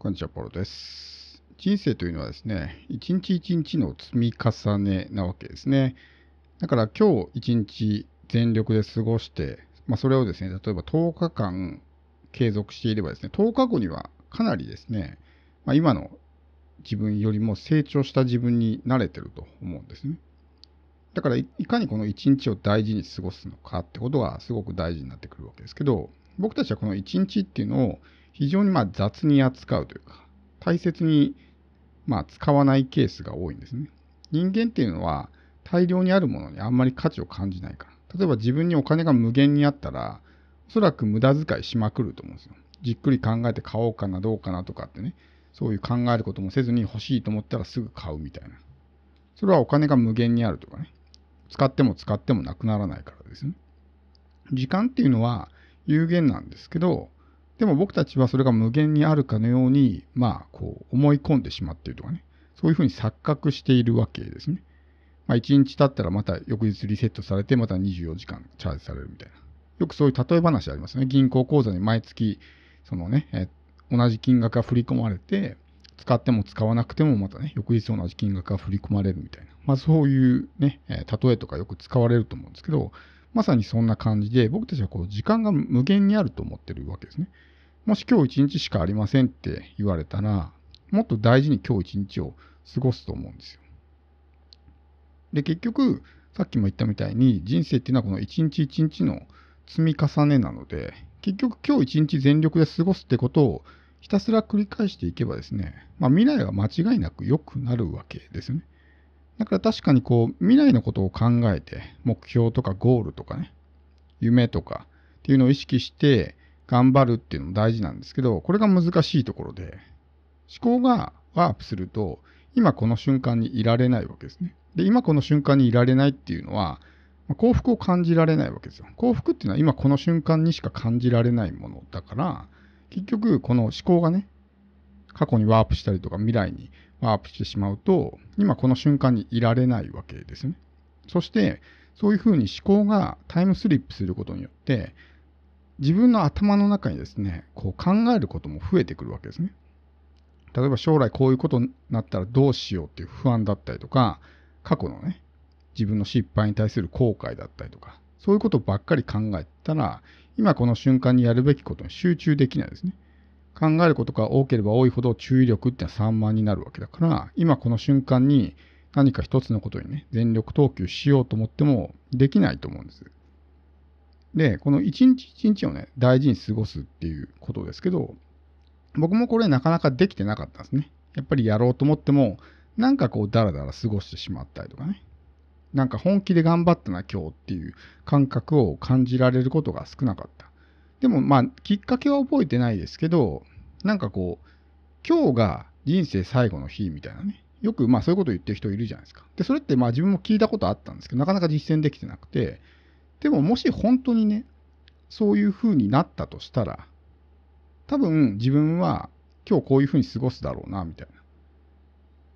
こんにちは、ポロです。人生というのはですね、一日一日の積み重ねなわけですね。だから今日一日全力で過ごして、まあ、それをですね、例えば10日間継続していればですね、10日後にはかなりですね、まあ、今の自分よりも成長した自分に慣れてると思うんですね。だからいかにこの一日を大事に過ごすのかってことがすごく大事になってくるわけですけど僕たちはこの一日っていうのを非常にま雑に扱うというか、大切にま使わないケースが多いんですね。人間っていうのは大量にあるものにあんまり価値を感じないから。例えば自分にお金が無限にあったら、おそらく無駄遣いしまくると思うんですよ。じっくり考えて買おうかな、どうかなとかってね。そういう考えることもせずに欲しいと思ったらすぐ買うみたいな。それはお金が無限にあるとかね。使っても使ってもなくならないからですね。時間っていうのは有限なんですけど、でも僕たちはそれが無限にあるかのように、まあ、こう思い込んでしまっているとかね、そういうふうに錯覚しているわけですね。まあ、1日経ったらまた翌日リセットされて、また24時間チャージされるみたいな。よくそういう例え話ありますね。銀行口座に毎月、そのね、え同じ金額が振り込まれて、使っても使わなくてもまたね、翌日同じ金額が振り込まれるみたいな。まあそういうね、例えとかよく使われると思うんですけど、まさにそんな感じで、僕たちはこう時間が無限にあると思ってるわけですね。もし今日一日しかありませんって言われたら、もっと大事に今日一日を過ごすと思うんですよ。で、結局、さっきも言ったみたいに、人生っていうのはこの一日一日の積み重ねなので、結局今日一日全力で過ごすってことをひたすら繰り返していけばですね、まあ、未来は間違いなく良くなるわけですよね。だから確かにこう未来のことを考えて目標とかゴールとかね夢とかっていうのを意識して頑張るっていうのも大事なんですけどこれが難しいところで思考がワープすると今この瞬間にいられないわけですね。で今この瞬間にいられないっていうのは幸福を感じられないわけですよ。幸福っていうのは今この瞬間にしか感じられないものだから結局この思考がね過去にワープしたりとか未来にワープしてしまうと、今この瞬間にいられないわけですね。そして、そういうふうに思考がタイムスリップすることによって、自分の頭の中にですね、こう考えることも増えてくるわけですね。例えば将来こういうことになったらどうしようっていう不安だったりとか、過去のね、自分の失敗に対する後悔だったりとか、そういうことばっかり考えたら、今この瞬間にやるべきことに集中できないですね。考えることが多ければ多いほど注意力ってのは散漫になるわけだから、今この瞬間に何か一つのことにね、全力投球しようと思ってもできないと思うんです。で、この一日一日をね、大事に過ごすっていうことですけど、僕もこれなかなかできてなかったんですね。やっぱりやろうと思っても、なんかこうダラダラ過ごしてしまったりとかね。なんか本気で頑張ったな今日っていう感覚を感じられることが少なかった。でもまあきっかけは覚えてないですけどなんかこう今日が人生最後の日みたいなねよくまあそういうこと言ってる人いるじゃないですかでそれってまあ自分も聞いたことあったんですけどなかなか実践できてなくてでももし本当にねそういうふうになったとしたら多分自分は今日こういうふうに過ごすだろうなみたいな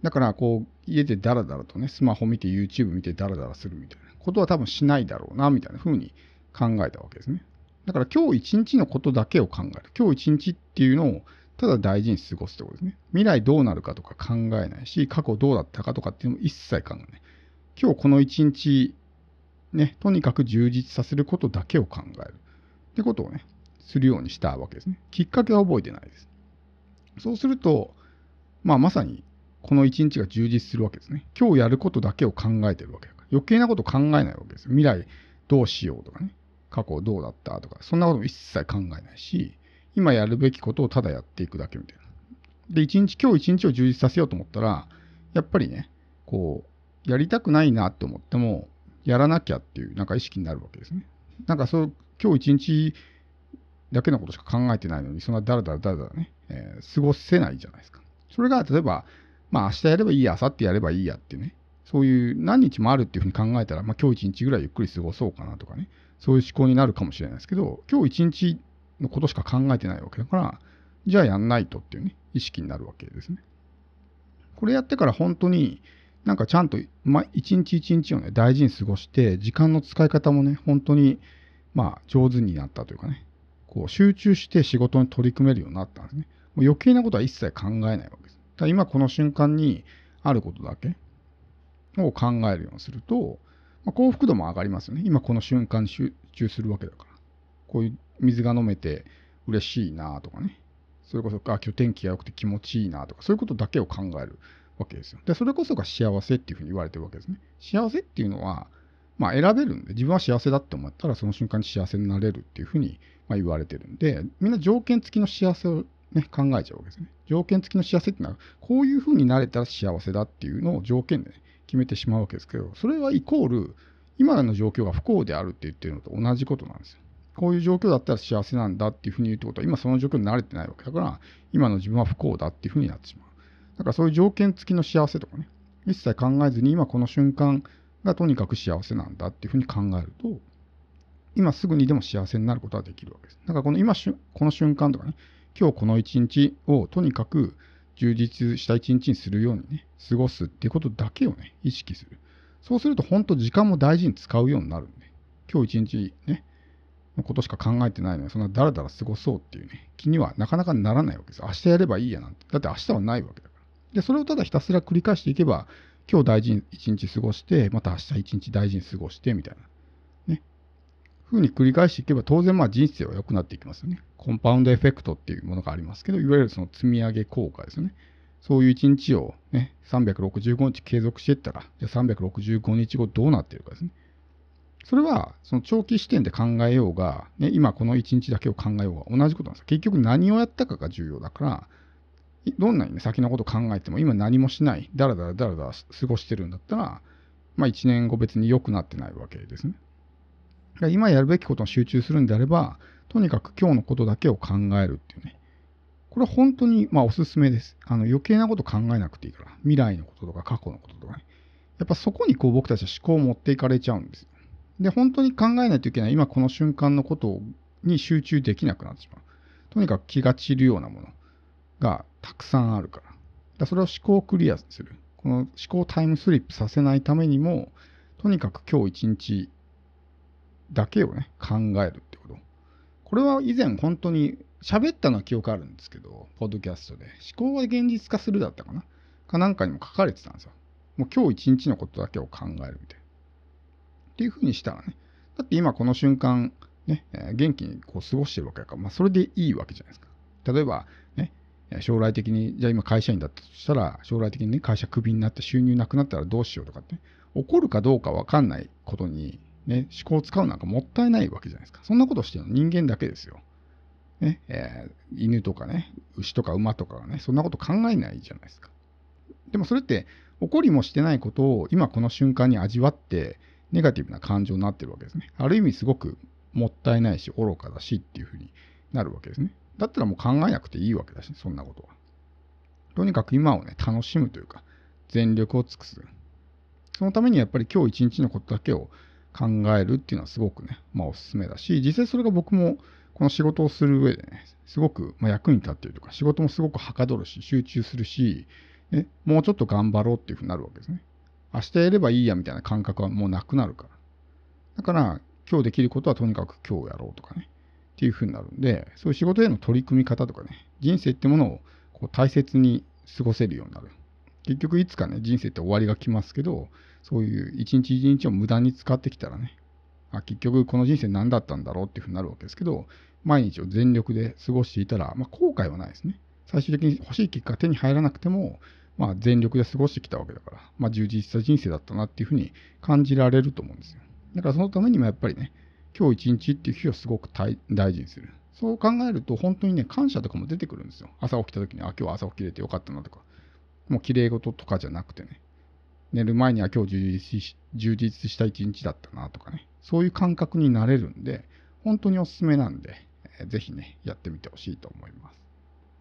だからこう家でダラダラとねスマホ見て YouTube 見てダラダラするみたいなことは多分しないだろうなみたいなふうに考えたわけですねだから今日一日のことだけを考える。今日一日っていうのをただ大事に過ごすってことですね。未来どうなるかとか考えないし、過去どうだったかとかっていうのも一切考えない。今日この一日、ね、とにかく充実させることだけを考える。ってことをね、するようにしたわけですね。きっかけは覚えてないです。そうすると、まあまさにこの一日が充実するわけですね。今日やることだけを考えてるわけだから。余計なこと考えないわけです未来どうしようとかね。過去どうだったとか、そんなことも一切考えないし、今やるべきことをただやっていくだけみたいな。で、一日、今日一日を充実させようと思ったら、やっぱりね、こう、やりたくないなって思っても、やらなきゃっていう、なんか意識になるわけですね。なんかそう、今日一日だけのことしか考えてないのに、そんなだらだらだらだらね、えー、過ごせないじゃないですか。それが、例えば、まあ明日やればいいや、明後日やればいいやってね、そういう何日もあるっていうふうに考えたら、まあ今日一日ぐらいゆっくり過ごそうかなとかね、そういう思考になるかもしれないですけど、今日一日のことしか考えてないわけだから、じゃあやんないとっていうね、意識になるわけですね。これやってから本当に、なんかちゃんと、まあ、一日一日をね、大事に過ごして、時間の使い方もね、本当に、まあ、上手になったというかね、こう、集中して仕事に取り組めるようになったんですね。もう余計なことは一切考えないわけです。ただ今この瞬間にあることだけを考えるようにすると、ま幸福度も上がりますよね。今この瞬間に集中するわけだから。こういう水が飲めて嬉しいなとかね。それこそ、あ、今日天気が良くて気持ちいいなとか、そういうことだけを考えるわけですよ。で、それこそが幸せっていうふうに言われてるわけですね。幸せっていうのは、まあ、選べるんで、自分は幸せだって思ったら、その瞬間に幸せになれるっていうふうに、ま言われてるんで、みんな条件付きの幸せを、ね、考えちゃうわけですね。条件付きの幸せっていうのは、こういうふうになれたら幸せだっていうのを条件で、ね、決めてしまうわけですけど、それはイコール、今の状況が不幸であるって言ってるのと同じことなんですよ。こういう状況だったら幸せなんだっていうふうに言うってことは、今その状況に慣れてないわけだから、今の自分は不幸だっていうふうになってしまう。だからそういう条件付きの幸せとかね、一切考えずに今この瞬間がとにかく幸せなんだっていうふうに考えると、今すぐにでも幸せになることはできるわけです。だからこの今この瞬間とかね、今日この一日をとにかく充実した一日にするようにね、過ごすっていうことだけをね、意識する。そうすると、本当時間も大事に使うようになるんで、今日一日ね、のことしか考えてないのに、そんなだらだら過ごそうっていうね、気にはなかなかならないわけです。明日やればいいやなんて。だって明日はないわけだから。で、それをただひたすら繰り返していけば、今日大事に一日過ごして、また明日一日大事に過ごしてみたいな。ふうに繰り返していけば当然まあ人生は良くなっていきますよね。コンパウンドエフェクトっていうものがありますけど、いわゆるその積み上げ効果ですよね。そういう一日をね、365日継続していったら、じゃあ365日後どうなってるかですね。それは、その長期視点で考えようが、ね、今この一日だけを考えようが同じことなんです。結局何をやったかが重要だから、どんなに、ね、先のこと考えても今何もしない、だらだらだらだら過ごしてるんだったら、まあ1年後別に良くなってないわけですね。今やるべきことに集中するんであれば、とにかく今日のことだけを考えるっていうね。これは本当に、まあ、おすすめです。あの余計なこと考えなくていいから。未来のこととか過去のこととかね。やっぱそこにこう僕たちは思考を持っていかれちゃうんです。で、本当に考えないといけない今この瞬間のことに集中できなくなってしまう。とにかく気が散るようなものがたくさんあるから。それを思考をクリアする。この思考をタイムスリップさせないためにも、とにかく今日一日だけをね、考えるってこと。これは以前本当に喋ったのは記憶あるんですけど、ポッドキャストで、思考は現実化するだったかなかなんかにも書かれてたんですよ。もう今日一日のことだけを考えるみたいな。っていうふうにしたらね、だって今この瞬間、ね、元気にこう過ごしてるわけだから、まあ、それでいいわけじゃないですか。例えば、ね、将来的に、じゃあ今会社員だったとしたら、将来的にね、会社クビになって収入なくなったらどうしようとかって、ね、起こるかどうかわかんないことにね、思考を使うなんかもったいないわけじゃないですか。そんなことしてるの人間だけですよ。ねえー、犬とかね、牛とか馬とかがね、そんなこと考えないじゃないですか。でもそれって起こりもしてないことを今この瞬間に味わってネガティブな感情になってるわけですね。ある意味すごくもったいないし愚かだしっていうふうになるわけですね。だったらもう考えなくていいわけだし、そんなことは。とにかく今をね、楽しむというか、全力を尽くす。そのためにやっぱり今日一日のことだけを考えるっていうのはすごくね、まあおすすめだし、実際それが僕もこの仕事をする上でね、すごくま役に立っているとか、仕事もすごくはかどるし、集中するし、ね、もうちょっと頑張ろうっていうふうになるわけですね。明日やればいいやみたいな感覚はもうなくなるから。だから、今日できることはとにかく今日やろうとかね、っていうふうになるんで、そういう仕事への取り組み方とかね、人生ってものをこう大切に過ごせるようになる。結局いつかね、人生って終わりが来ますけど、そういう一日一日を無駄に使ってきたらね、あ結局この人生何だったんだろうっていうふうになるわけですけど、毎日を全力で過ごしていたら、まあ、後悔はないですね。最終的に欲しい結果が手に入らなくても、まあ、全力で過ごしてきたわけだから、まあ、充実した人生だったなっていうふうに感じられると思うんですよ。だからそのためにもやっぱりね、今日一日っていう日をすごく大事にする。そう考えると本当にね、感謝とかも出てくるんですよ。朝起きた時に、あ、今日朝起きれてよかったなとか。もう綺麗事とかじゃなくてね。寝る前には今日充実し充実した一日だったなとかね、そういう感覚になれるんで、本当におすすめなんで、ぜひね、やってみてほしいと思います。